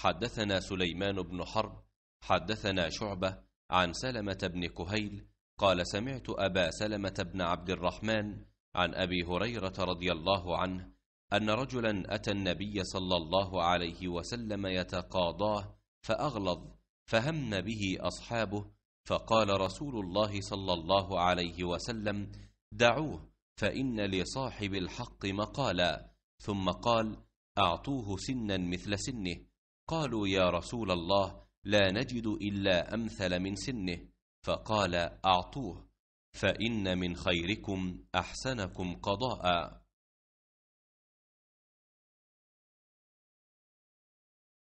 حدثنا سليمان بن حرب حدثنا شعبة عن سلمة بن كهيل قال سمعت أبا سلمة بن عبد الرحمن عن أبي هريرة رضي الله عنه أن رجلا أتى النبي صلى الله عليه وسلم يتقاضاه فأغلظ فهم به أصحابه فقال رسول الله صلى الله عليه وسلم دعوه فإن لصاحب الحق مقالا ثم قال أعطوه سنا مثل سنه قالوا يا رسول الله لا نجد إلا أمثل من سنه فقال أعطوه فإن من خيركم أحسنكم قضاء